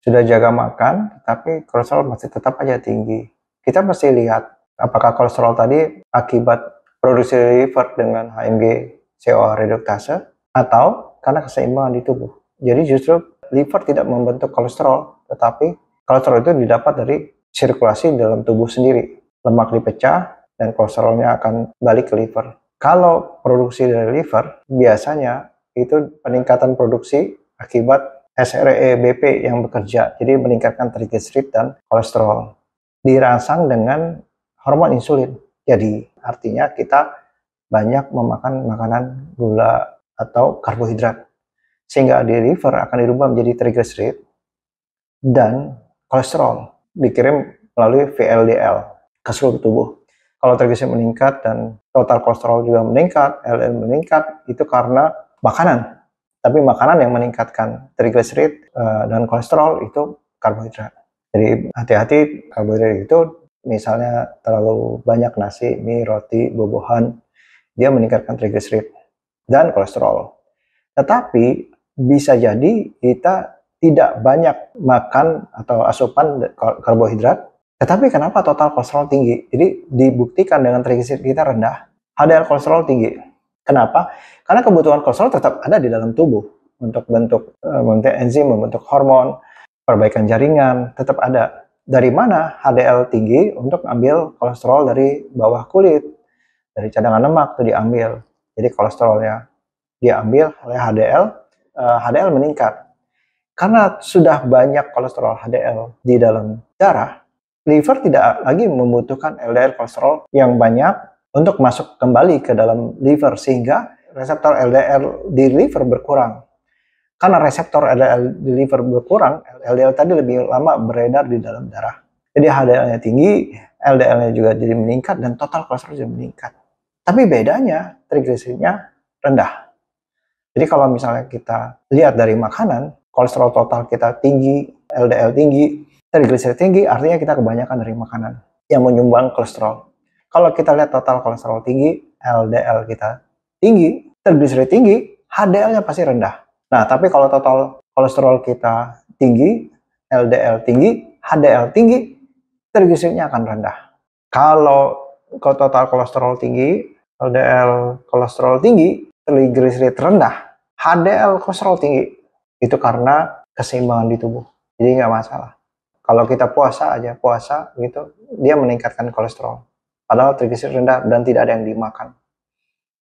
sudah jaga makan, tapi kolesterol masih tetap aja tinggi. Kita mesti lihat apakah kolesterol tadi akibat produksi liver dengan HMG coa reduktase atau karena keseimbangan di tubuh. Jadi justru liver tidak membentuk kolesterol, tetapi kolesterol itu didapat dari sirkulasi dalam tubuh sendiri. Lemak dipecah dan kolesterolnya akan balik ke liver. Kalau produksi dari liver, biasanya itu peningkatan produksi akibat E BP yang bekerja, jadi meningkatkan trigliserid dan kolesterol. Dirangsang dengan hormon insulin. Jadi artinya kita banyak memakan makanan gula atau karbohidrat. Sehingga di liver akan dirubah menjadi trigliserid dan kolesterol dikirim melalui VLDL ke seluruh tubuh. Kalau trigliserid meningkat dan total kolesterol juga meningkat, LDL meningkat, itu karena makanan tapi makanan yang meningkatkan triglyceride uh, dan kolesterol itu karbohidrat. Jadi hati-hati karbohidrat itu misalnya terlalu banyak nasi, mie, roti, bobohan, dia meningkatkan triglyceride dan kolesterol. Tetapi bisa jadi kita tidak banyak makan atau asupan karbohidrat, tetapi kenapa total kolesterol tinggi? Jadi dibuktikan dengan triglyceride kita rendah, HDL kolesterol tinggi. Kenapa? Karena kebutuhan kolesterol tetap ada di dalam tubuh untuk bentuk membentuk eh, enzim, membentuk hormon, perbaikan jaringan, tetap ada. Dari mana HDL tinggi untuk ambil kolesterol dari bawah kulit, dari cadangan lemak itu diambil. Jadi kolesterolnya diambil oleh HDL, HDL eh, meningkat. Karena sudah banyak kolesterol HDL di dalam darah, liver tidak lagi membutuhkan LDL kolesterol yang banyak untuk masuk kembali ke dalam liver sehingga reseptor LDL di liver berkurang. Karena reseptor LDL di liver berkurang, LDL tadi lebih lama beredar di dalam darah. Jadi HDL-nya tinggi, LDL-nya juga jadi meningkat dan total kolesterol jadi meningkat. Tapi bedanya trigliseridnya rendah. Jadi kalau misalnya kita lihat dari makanan, kolesterol total kita tinggi, LDL tinggi, trigliserid tinggi, artinya kita kebanyakan dari makanan yang menyumbang kolesterol. Kalau kita lihat total kolesterol tinggi, LDL kita tinggi, triglyceride tinggi, HDL-nya pasti rendah. Nah, tapi kalau total kolesterol kita tinggi, LDL tinggi, HDL tinggi, triglyceride-nya akan rendah. Kalau total kolesterol tinggi, LDL kolesterol tinggi, triglyceride rendah, HDL kolesterol tinggi. Itu karena keseimbangan di tubuh. Jadi nggak masalah. Kalau kita puasa aja, puasa gitu, dia meningkatkan kolesterol. Padahal trigliserida rendah dan tidak ada yang dimakan.